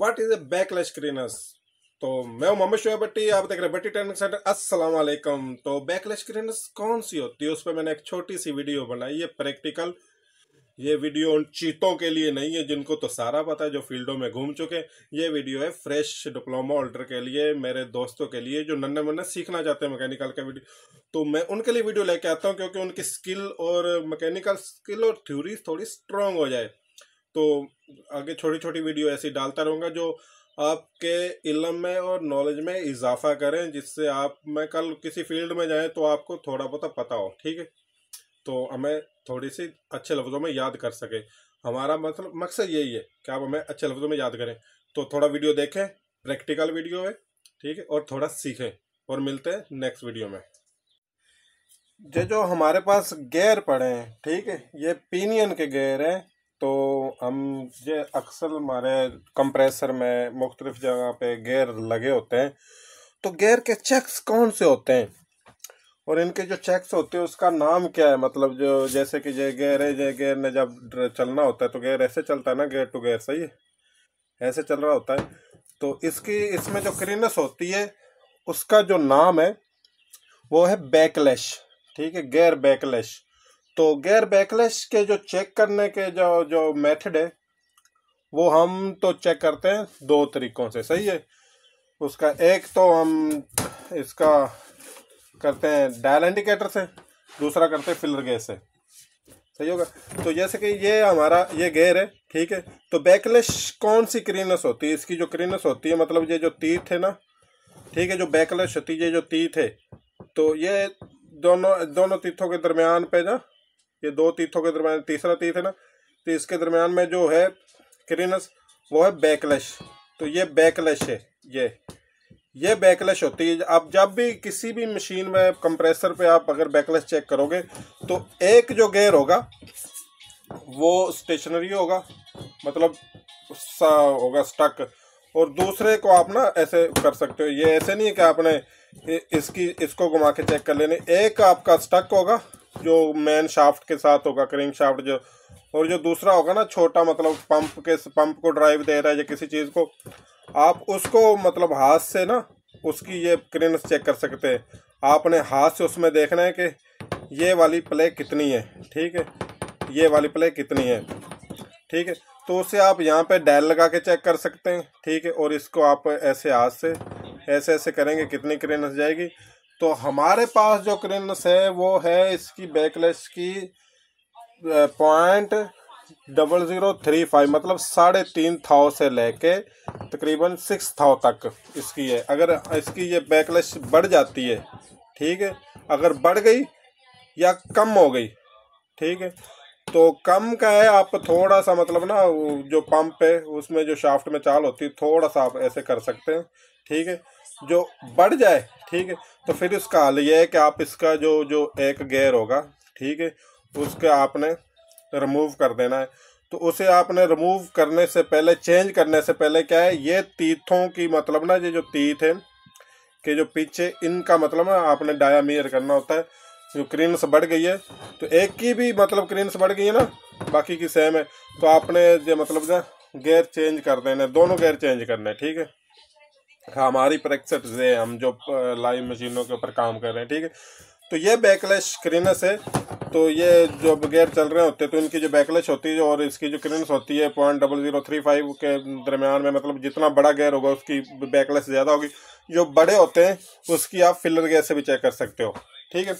what is a backlash clearances तो मैं हूं मोहम्मद शोया भट्टी आप देख रहे हैं भट्टी ट्रेनिंग सेंटर अस्सलाम वालेकुम तो बैकलैश क्रीनर्स कौन सी होती है उस पर मैंने एक छोटी सी वीडियो बनाई है प्रैक्टिकल ये वीडियो उन चीतों के लिए नहीं है जिनको तो सारा पता है जो फील्डों में घूम चुके ये वीडियो है फ्रेश डिप्लोमा होल्डर के लिए मेरे दोस्तों के लिए जो नन्हे मुन्ने सीखना चाहते हैं मैकेनिकल के वीडियो तो मैं उनके लिए वीडियो लेके आता हूँ क्योंकि उनकी स्किल और मैकेनिकल स्किल और थ्योरी थोड़ी स्ट्रांग हो जाए तो आगे छोटी छोटी वीडियो ऐसी डालता रहूँगा जो आपके इलम में और नॉलेज में इजाफा करें जिससे आप मैं कल किसी फील्ड में जाएँ तो आपको थोड़ा बहुत पता हो ठीक है तो हमें थोड़ी सी अच्छे लफ्ज़ों में याद कर सके हमारा मतलब मकसद यही है कि आप हमें अच्छे लफ्ज़ों में याद करें तो थोड़ा वीडियो देखें प्रैक्टिकल वीडियो है ठीक है और थोड़ा सीखें और मिलते हैं नेक्स्ट वीडियो में ये जो हमारे पास गेयर पड़े हैं ठीक है ये पीनियन के गेयर हैं तो हम ये अक्सर हमारे कंप्रेसर में मुख्तलिफ़ जगह पे गेयर लगे होते हैं तो गेयर के चेक्स कौन से होते हैं और इनके जो चेक्स होते हैं उसका नाम क्या है मतलब जो जैसे कि जो गेयर है जय गेयर ने जब चलना होता है तो गेयर ऐसे चलता है ना गेयर टू गेयर सही है ऐसे चल रहा होता है तो इसकी इसमें जो क्रीनस होती है उसका जो नाम है वो है बैकलैश ठीक है गेयर बैकलैश तो गैर बैकलेस के जो चेक करने के जो जो मेथड है वो हम तो चेक करते हैं दो तरीक़ों से सही है उसका एक तो हम इसका करते हैं डायल इंडिकेटर से दूसरा करते हैं फिलर गैस से सही होगा तो जैसे कि ये हमारा ये गेयर है ठीक है तो बैकलेश कौन सी क्रीनस होती है इसकी जो क्रीनस होती है मतलब ये जो तीत है ना ठीक है जो बैकलेश होती है ये जो तीत है तो ये दोनों दोनों तीतों के दरमियान पे ना ये दो तीर्थों के दरम्यान तीसरा तीर्थ है ना तो इसके दरम्यान में जो है क्रिनस वो है बैकलश तो ये बैकलश है ये ये बैकलश होती है आप जब भी किसी भी मशीन में कंप्रेसर पे आप अगर बैकलश चेक करोगे तो एक जो गेयर होगा वो स्टेशनरी होगा मतलब सा होगा स्टक और दूसरे को आप ना ऐसे कर सकते हो ये ऐसे नहीं है कि आपने इसकी इसको घुमा के चेक कर लेने एक आपका स्टक होगा जो मेन शाफ्ट के साथ होगा क्रिंग शाफ्ट जो और जो दूसरा होगा ना छोटा मतलब पंप के पंप को ड्राइव दे रहा है या किसी चीज़ को आप उसको मतलब हाथ से ना उसकी ये क्रिन चेक कर सकते हैं आपने हाथ से उसमें देखना है कि ये वाली प्ले कितनी है ठीक है ये वाली प्ले कितनी है ठीक है तो उसे आप यहाँ पे डैल लगा के चेक कर सकते हैं ठीक है और इसको आप ऐसे हाथ से ऐसे ऐसे करेंगे कितनी क्रेनस जाएगी तो हमारे पास जो क्रिन्स है वो है इसकी बैकलेस की point double zero three five मतलब साढ़े तीन थाव से लेके तकरीबन सिक्स थाव तक इसकी है अगर इसकी ये बैकलेस बढ़ जाती है ठीक है अगर बढ़ गई या कम हो गई ठीक है तो कम का है आप थोड़ा सा मतलब ना जो पंप है उसमें जो शाफ्ट में चाल होती है थोड़ा सा आप ऐसे कर सकते हैं ठीक है जो बढ़ जाए ठीक है तो फिर इसका हल ये है कि आप इसका जो जो एक गेयर होगा ठीक है उसके आपने रिमूव कर देना है तो उसे आपने रिमूव करने से पहले चेंज करने से पहले क्या है ये तीथों की मतलब ना ये जो तीथ है के जो पीछे इनका मतलब ना आपने डायामीर करना होता है जो क्रीन्स बढ़ गई है तो एक की भी मतलब क्रीन्स बढ़ गई है ना बाकी की सेम है तो आपने जो मतलब ना गेयर चेंज कर देने दोनों गेयर चेंज करने ठीक है हमारी प्रेक्सेट से हम जो लाइव मशीनों के ऊपर काम कर रहे हैं ठीक है तो ये बैकलैश स्क्रीनस है तो ये जो बगैर चल रहे होते हैं तो इनकी जो बैकलैश होती है और इसकी जो क्रीनस होती है point double zero three five के दरमियान में मतलब जितना बड़ा गेयर होगा उसकी बैकलैश ज़्यादा होगी जो बड़े होते हैं उसकी आप फिलर गेयर से भी चेक कर सकते हो ठीक है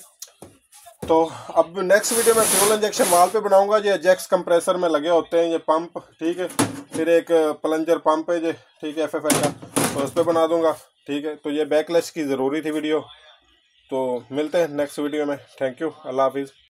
तो अब नेक्स्ट वीडियो में फ्यूल इंजेक्शन माल पर बनाऊंगा ये जैक्स कंप्रेसर में लगे होते हैं ये पंप ठीक है फिर एक प्लंजर पंप है ये ठीक है एफ का तो उस पर बना दूंगा ठीक है तो ये बैकलेस की ज़रूरी थी वीडियो तो मिलते हैं नेक्स्ट वीडियो में थैंक यू अल्लाह हाफिज़